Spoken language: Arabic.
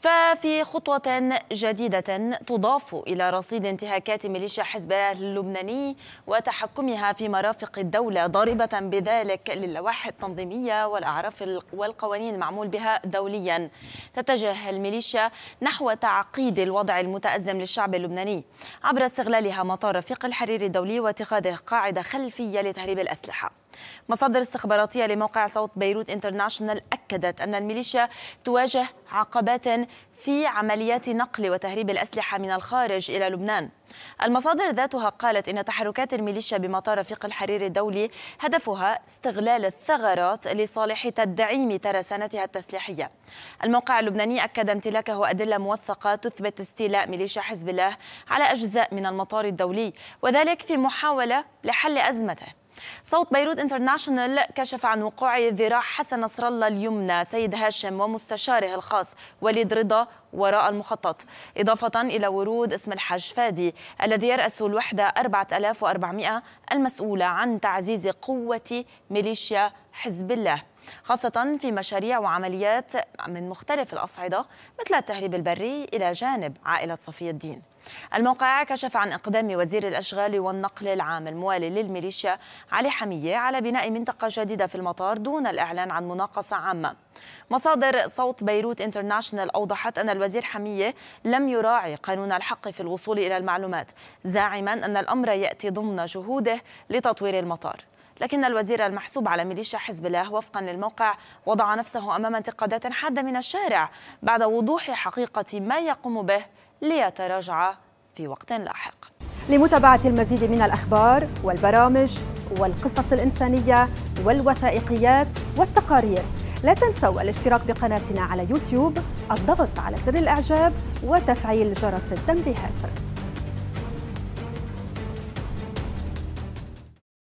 ففي خطوة جديدة تضاف إلى رصيد انتهاكات ميليشيا حزب الله اللبناني وتحكمها في مرافق الدولة ضاربة بذلك للوائح التنظيمية والأعراف والقوانين المعمول بها دوليا تتجه الميليشيا نحو تعقيد الوضع المتأزم للشعب اللبناني عبر استغلالها مطار رفيق الحريري الدولي واتخاذه قاعدة خلفية لتهريب الأسلحة مصادر استخباراتية لموقع صوت بيروت انترناشونال أكدت أن الميليشيا تواجه عقبات في عمليات نقل وتهريب الأسلحة من الخارج إلى لبنان المصادر ذاتها قالت إن تحركات الميليشيا بمطار رفيق الحريري الدولي هدفها استغلال الثغرات لصالح تدعيم ترسانتها التسليحية الموقع اللبناني أكد امتلاكه أدلة موثقة تثبت استيلاء ميليشيا حزب الله على أجزاء من المطار الدولي وذلك في محاولة لحل أزمته صوت بيروت انترناشونال كشف عن وقوع ذراع حسن نصر الله اليمنى سيد هاشم ومستشاره الخاص وليد رضا وراء المخطط إضافة إلى ورود اسم الحاج فادي الذي يرأس الوحدة 4400 المسؤولة عن تعزيز قوة ميليشيا حزب الله خاصة في مشاريع وعمليات من مختلف الأصعدة مثل التهريب البري إلى جانب عائلة صفي الدين الموقع كشف عن اقدام وزير الاشغال والنقل العام الموالي للميليشيا علي حميه على بناء منطقه جديده في المطار دون الاعلان عن مناقصه عامه مصادر صوت بيروت انترناشنال اوضحت ان الوزير حميه لم يراعي قانون الحق في الوصول الى المعلومات زاعما ان الامر ياتي ضمن جهوده لتطوير المطار لكن الوزير المحسوب على ميليشيا حزب الله وفقا للموقع وضع نفسه امام انتقادات حاده من الشارع بعد وضوح حقيقه ما يقوم به ليتراجع في وقت لاحق لمتابعة المزيد من الأخبار والبرامج والقصص الإنسانية والوثائقيات والتقارير لا تنسوا الاشتراك بقناتنا على يوتيوب الضغط على زر الإعجاب وتفعيل جرس التنبيهات